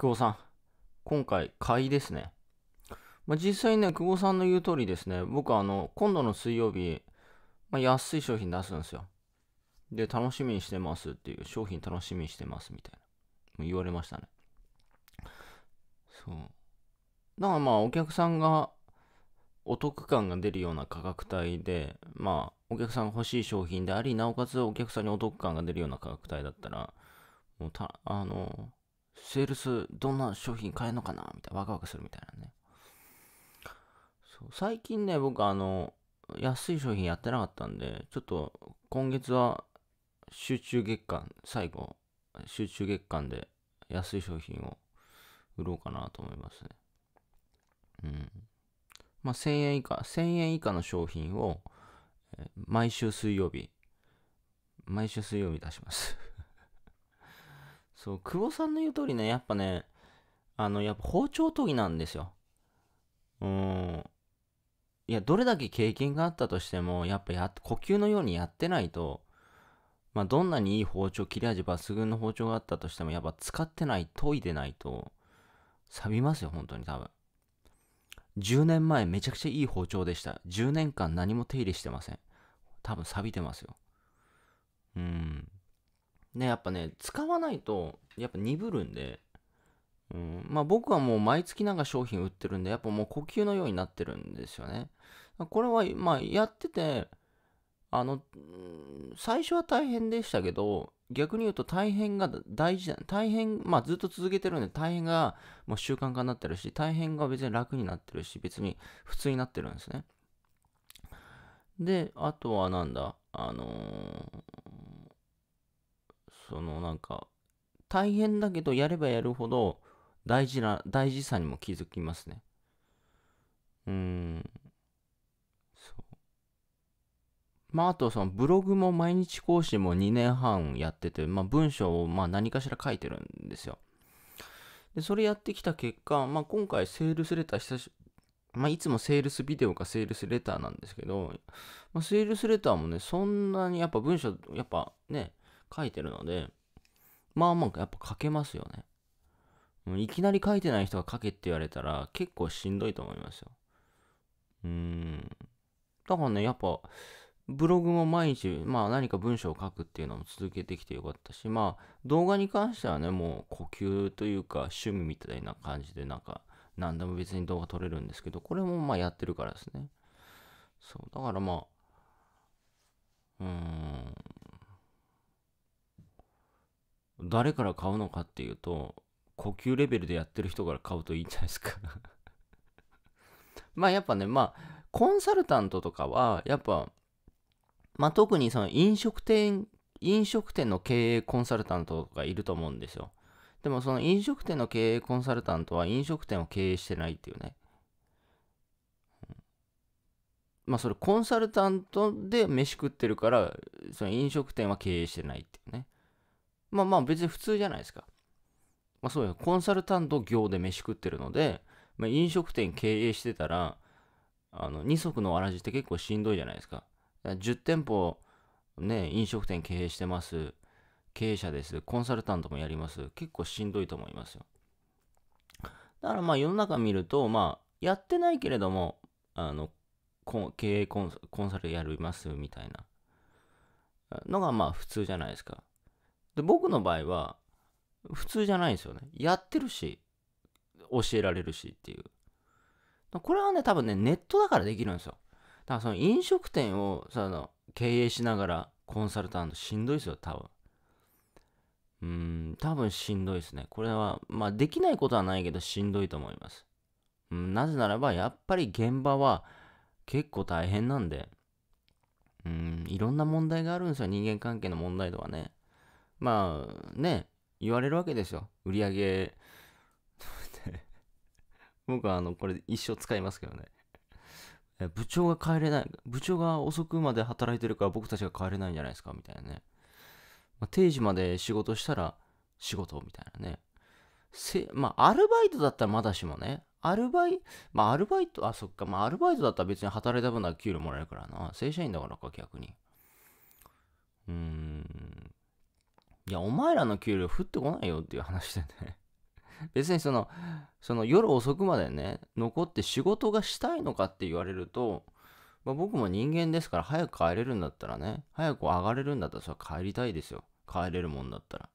久保さん、今回、買いですね。まあ、実際ね、久保さんの言う通りですね、僕あの、今度の水曜日、まあ、安い商品出すんですよ。で、楽しみにしてますっていう、商品楽しみにしてますみたいな。もう言われましたね。そう。だからまあ、お客さんがお得感が出るような価格帯で、まあ、お客さんが欲しい商品であり、なおかつお客さんにお得感が出るような価格帯だったら、もうた、あの、セールスどんな商品買えるのかなみたいなワクワクするみたいなねそう最近ね僕あの安い商品やってなかったんでちょっと今月は集中月間最後集中月間で安い商品を売ろうかなと思いますねうんまあ1000円以下1000円以下の商品を毎週水曜日毎週水曜日出しますそう、久保さんの言う通りね、やっぱね、あの、やっぱ包丁研ぎなんですよ。うん。いや、どれだけ経験があったとしても、やっぱや、呼吸のようにやってないと、まあ、どんなにいい包丁、切れ味抜群の包丁があったとしても、やっぱ使ってない、研いでないと、錆びますよ、本当に多分。10年前、めちゃくちゃいい包丁でした。10年間何も手入れしてません。多分錆びてますよ。うん。ね、やっぱね、使わないと、やっぱ鈍るんで、うん、まあ僕はもう毎月なんか商品売ってるんで、やっぱもう呼吸のようになってるんですよね。これは、まあやってて、あの、最初は大変でしたけど、逆に言うと大変が大事だ。大変、まあずっと続けてるんで、大変がもう習慣化になってるし、大変が別に楽になってるし、別に普通になってるんですね。で、あとはなんだ、あのーそのなんか大変だけどやればやるほど大事な大事さにも気づきますねうんそうまああとそのブログも毎日更新も2年半やってて、まあ、文章をまあ何かしら書いてるんですよでそれやってきた結果、まあ、今回セールスレター久しまあ、いつもセールスビデオかセールスレターなんですけど、まあ、セールスレターもね、そんなにやっぱ文章、やっぱね、書いてるので、まあまあやっぱ書けますよね。いきなり書いてない人が書けって言われたら結構しんどいと思いますよ。うーん。だからね、やっぱ、ブログも毎日、まあ何か文章を書くっていうのも続けてきてよかったし、まあ動画に関してはね、もう呼吸というか趣味みたいな感じでなんか何でも別に動画撮れるんですけど、これもまあやってるからですね。そう、だからまあ、うーん、誰から買うのかっていうと、呼吸レベルでやってる人から買うといいんじゃないですか まあやっぱね、まあ、コンサルタントとかは、やっぱ、まあ特にその飲食店、飲食店の経営コンサルタントとかいると思うんですよ。でもその飲食店の経営コンサルタントは飲食店を経営してないっていうね。まあそれコンサルタントで飯食ってるから、その飲食店は経営してないっていうね。まあまあ別に普通じゃないですか。まあそうや、コンサルタント業で飯食ってるので、まあ、飲食店経営してたら、あの、二足のわらじって結構しんどいじゃないですか。か10店舗、ね、飲食店経営してます。経営者です。コンサルタントもやります。結構しんどいと思いますよ。だからまあ世の中見ると、まあやってないけれども、あの、経営コンサルやりますみたいなのがまあ普通じゃないですか。で僕の場合は普通じゃないんですよねやってるし教えられるしっていうこれはね多分ねネットだからできるんですよだからその飲食店をその経営しながらコンサルタントしんどいですよ多分うん多分しんどいですねこれはまあできないことはないけどしんどいと思います、うん、なぜならばやっぱり現場は結構大変なんでうんいろんな問題があるんですよ人間関係の問題とかねまあね、言われるわけですよ。売り上げ。僕はあの、これ一生使いますけどね。部長が帰れない、部長が遅くまで働いてるから僕たちが帰れないんじゃないですか、みたいなね。まあ、定時まで仕事したら仕事、みたいなね。せ、まあ、アルバイトだったらまだしもね、アルバイ、まあ、アルバイト、あ、そっか、まあ、アルバイトだったら別に働いた分は給料もらえるからな。正社員だからか、逆に。うーん。いや、お前らの給料降ってこないよっていう話でね。別にその、その夜遅くまでね、残って仕事がしたいのかって言われると、まあ、僕も人間ですから早く帰れるんだったらね、早く上がれるんだったらそれは帰りたいですよ。帰れるもんだったら。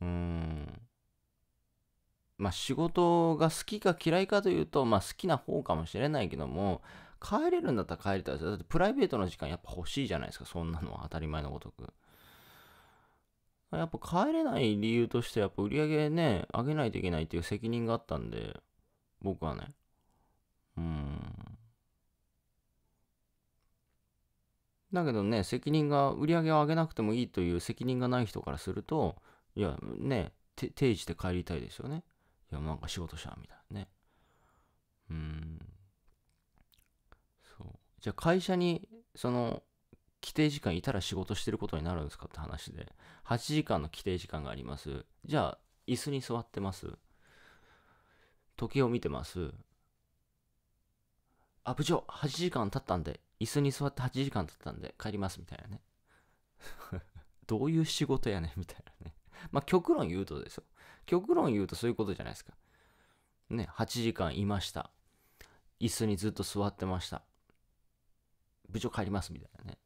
うーん。まあ仕事が好きか嫌いかというと、まあ好きな方かもしれないけども、帰れるんだったら帰りたいですよ。だってプライベートの時間やっぱ欲しいじゃないですか、そんなのは当たり前のごとく。やっぱ帰れない理由として、やっぱ売り上げね、上げないといけないっていう責任があったんで、僕はね。うん。だけどね、責任が、売り上げを上げなくてもいいという責任がない人からすると、いや、ね、定時で帰りたいですよね。いや、なんか仕事した、みたいなね。うん。そう。じゃあ会社に、その、規定時間いたら仕事してることになるんですかって話で、8時間の規定時間があります。じゃあ、椅子に座ってます。時計を見てます。あ、部長、8時間経ったんで、椅子に座って8時間経ったんで帰ります、みたいなね。どういう仕事やねん、みたいなね。まあ、極論言うとですよ。極論言うとそういうことじゃないですか。ね、8時間いました。椅子にずっと座ってました。部長帰ります、みたいなね。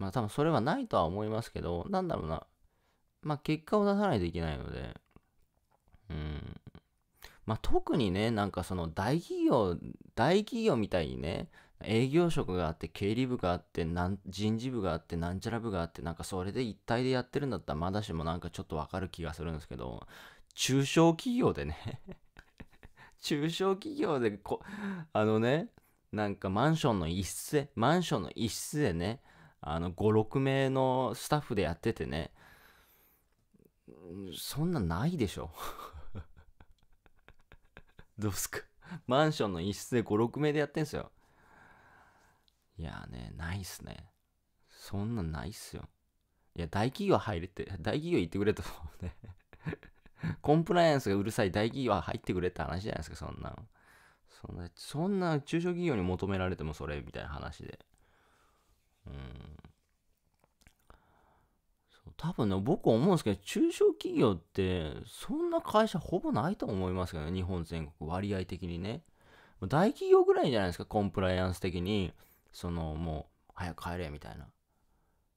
まあ多分それはないとは思いますけど、なんだろうな。まあ結果を出さないといけないので、うん。まあ特にね、なんかその大企業、大企業みたいにね、営業職があって、経理部があって、人事部があって、なんちゃら部があって、なんかそれで一体でやってるんだったらまだしもなんかちょっとわかる気がするんですけど、中小企業でね 中小企業でこ、あのね、なんかマンションの一室、マンションの一室でね、あの56名のスタッフでやっててねそんなないでしょ どうすかマンションの一室で56名でやってんすよいやねないっすねそんなないっすよいや大企業入れって大企業行ってくれとね コンプライアンスがうるさい大企業は入ってくれって話じゃないですかそんなそんな中小企業に求められてもそれみたいな話で多分ね、僕思うんですけど、中小企業って、そんな会社ほぼないと思いますけどね、日本全国、割合的にね。大企業ぐらいじゃないですか、コンプライアンス的に、その、もう、早く帰れ、みたいな。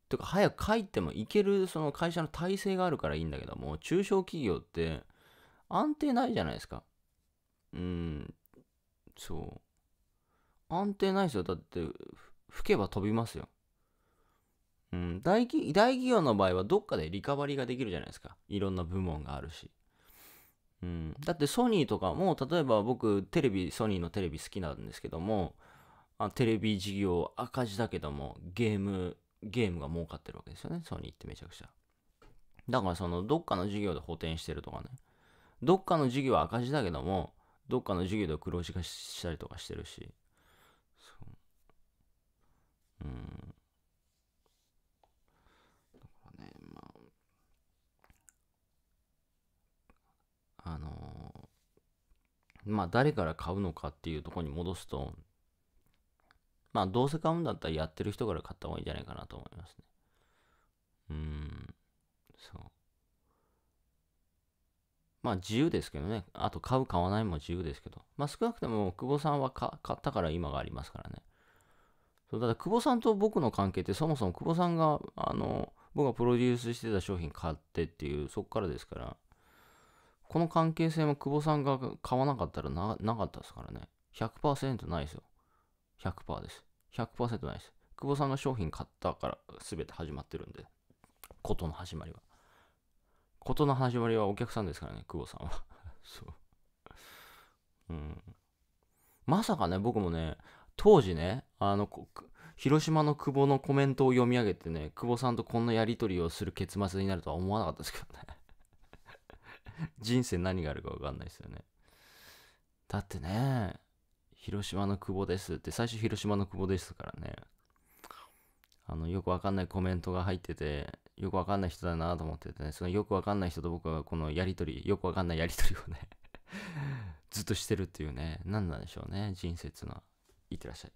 とか、早く帰っても行ける、その会社の体制があるからいいんだけども、中小企業って、安定ないじゃないですか。うん、そう。安定ないですよ。だって、吹けば飛びますよ。うん、大企大企業の場合はどっかでリカバリーができるじゃないですか。いろんな部門があるし。うん、だってソニーとかも、例えば僕、テレビ、ソニーのテレビ好きなんですけども、あテレビ事業赤字だけども、ゲーム、ゲームが儲かってるわけですよね、ソニーってめちゃくちゃ。だからその、どっかの事業で補填してるとかね。どっかの事業は赤字だけども、どっかの事業で黒字化したりとかしてるし。そう。うん。まあ誰から買うのかっていうとこに戻すと、まあどうせ買うんだったらやってる人から買った方がいいんじゃないかなと思いますね。うーん、そう。まあ自由ですけどね。あと買う買わないも自由ですけど。まあ少なくとも久保さんは買ったから今がありますからね。そうだから久保さんと僕の関係ってそもそも久保さんがあの僕がプロデュースしてた商品買ってっていうそこからですから。この関係性も久保さんが買わなかったらななかったですからね。100%ないですよ。100%です。100%ないです。久保さんが商品買ったから全て始まってるんで、ことの始まりは。ことの始まりはお客さんですからね、久保さんは。そう。うん。まさかね、僕もね、当時ね、あの、広島の久保のコメントを読み上げてね、久保さんとこんなやり取りをする結末になるとは思わなかったですけどね。人生何があるか分かんないですよね。だってね、広島の久保ですって、最初広島の久保ですからね。あの、よくわかんないコメントが入ってて、よくわかんない人だなと思っててね、そのよくわかんない人と僕はこのやりとり、よくわかんないやりとりをね ずっとしてるっていうね、何なんでしょうね、人生っていうのは。いってらっしゃい。